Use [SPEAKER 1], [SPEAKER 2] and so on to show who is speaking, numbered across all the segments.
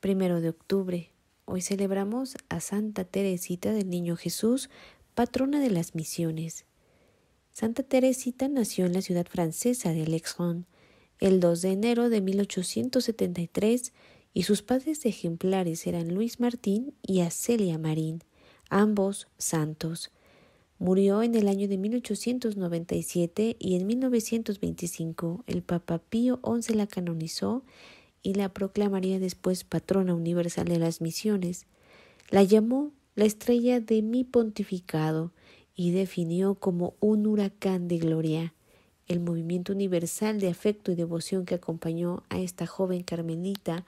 [SPEAKER 1] Primero de octubre. Hoy celebramos a Santa Teresita del Niño Jesús, patrona de las misiones. Santa Teresita nació en la ciudad francesa de Alexon el 2 de enero de 1873 y sus padres ejemplares eran Luis Martín y Acelia Marín, ambos santos. Murió en el año de 1897 y en 1925 el Papa Pío XI la canonizó y la proclamaría después patrona universal de las misiones, la llamó la estrella de mi pontificado y definió como un huracán de gloria el movimiento universal de afecto y devoción que acompañó a esta joven carmelita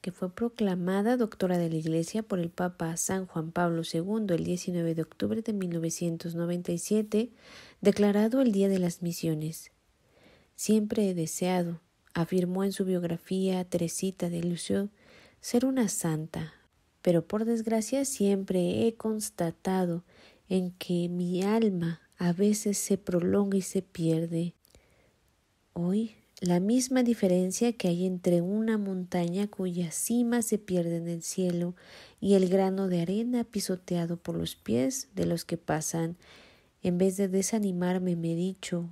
[SPEAKER 1] que fue proclamada doctora de la Iglesia por el Papa San Juan Pablo II el 19 de octubre de 1997, declarado el Día de las Misiones. Siempre he deseado, Afirmó en su biografía Teresita de Lucio, ser una santa, pero por desgracia siempre he constatado en que mi alma a veces se prolonga y se pierde. Hoy la misma diferencia que hay entre una montaña cuya cima se pierde en el cielo y el grano de arena pisoteado por los pies de los que pasan. En vez de desanimarme me he dicho,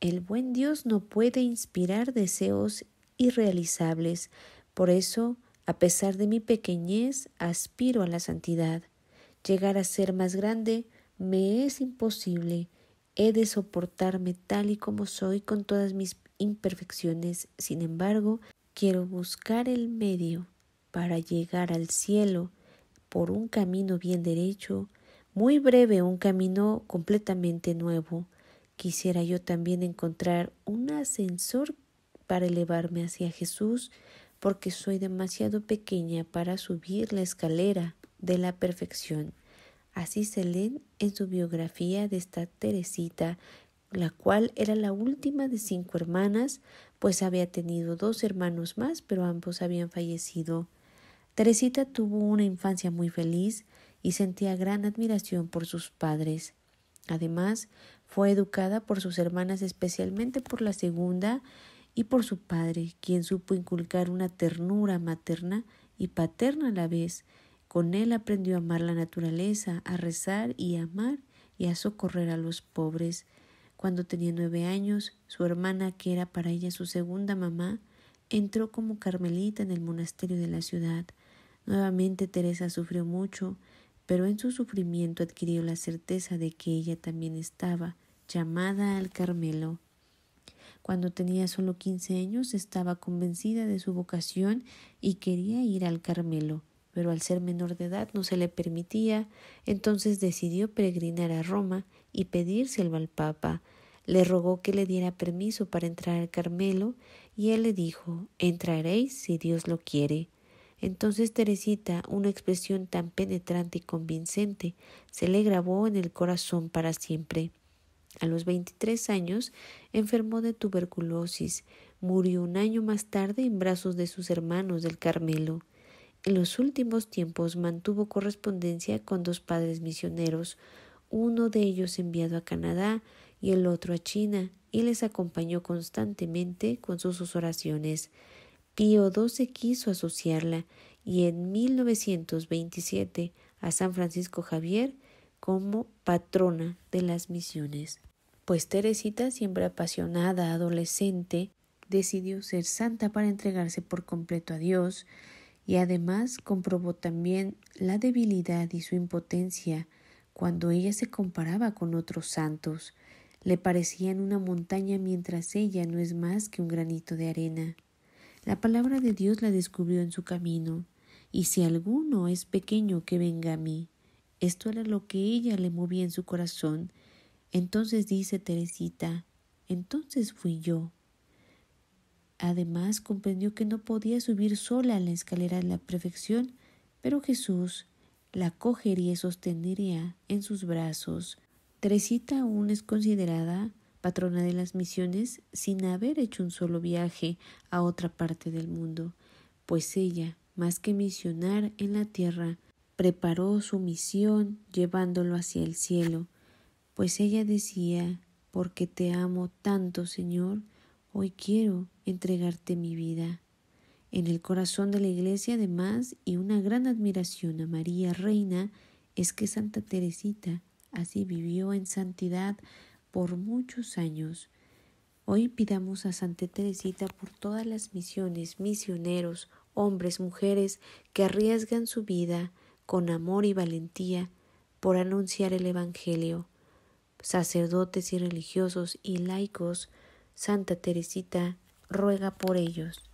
[SPEAKER 1] el buen Dios no puede inspirar deseos irrealizables. Por eso, a pesar de mi pequeñez, aspiro a la santidad. Llegar a ser más grande me es imposible. He de soportarme tal y como soy con todas mis imperfecciones. Sin embargo, quiero buscar el medio para llegar al cielo por un camino bien derecho, muy breve, un camino completamente nuevo. Quisiera yo también encontrar un ascensor para elevarme hacia Jesús, porque soy demasiado pequeña para subir la escalera de la perfección. Así se leen en su biografía de esta Teresita, la cual era la última de cinco hermanas, pues había tenido dos hermanos más, pero ambos habían fallecido. Teresita tuvo una infancia muy feliz y sentía gran admiración por sus padres. Además, fue educada por sus hermanas, especialmente por la segunda y por su padre, quien supo inculcar una ternura materna y paterna a la vez. Con él aprendió a amar la naturaleza, a rezar y a amar y a socorrer a los pobres. Cuando tenía nueve años, su hermana, que era para ella su segunda mamá, entró como carmelita en el monasterio de la ciudad. Nuevamente Teresa sufrió mucho, pero en su sufrimiento adquirió la certeza de que ella también estaba llamada al Carmelo. Cuando tenía solo quince años estaba convencida de su vocación y quería ir al Carmelo, pero al ser menor de edad no se le permitía, entonces decidió peregrinar a Roma y pedírselo al Papa. Le rogó que le diera permiso para entrar al Carmelo, y él le dijo Entraréis si Dios lo quiere. Entonces Teresita, una expresión tan penetrante y convincente, se le grabó en el corazón para siempre. A los 23 años enfermó de tuberculosis, murió un año más tarde en brazos de sus hermanos del Carmelo. En los últimos tiempos mantuvo correspondencia con dos padres misioneros, uno de ellos enviado a Canadá y el otro a China, y les acompañó constantemente con sus oraciones. Pío XII quiso asociarla y en 1927 a San Francisco Javier como patrona de las misiones. Pues Teresita, siempre apasionada, adolescente, decidió ser santa para entregarse por completo a Dios y además comprobó también la debilidad y su impotencia cuando ella se comparaba con otros santos. Le parecían una montaña mientras ella no es más que un granito de arena. La palabra de Dios la descubrió en su camino. Y si alguno es pequeño, que venga a mí. Esto era lo que ella le movía en su corazón. Entonces dice Teresita, entonces fui yo. Además comprendió que no podía subir sola a la escalera de la perfección, pero Jesús la cogería y sostenería en sus brazos. Teresita aún es considerada patrona de las misiones, sin haber hecho un solo viaje a otra parte del mundo, pues ella, más que misionar en la tierra, preparó su misión llevándolo hacia el cielo, pues ella decía, porque te amo tanto, Señor, hoy quiero entregarte mi vida. En el corazón de la Iglesia, además, y una gran admiración a María Reina, es que Santa Teresita así vivió en santidad por muchos años. Hoy pidamos a Santa Teresita por todas las misiones, misioneros, hombres, mujeres que arriesgan su vida con amor y valentía por anunciar el Evangelio. Sacerdotes y religiosos y laicos, Santa Teresita ruega por ellos.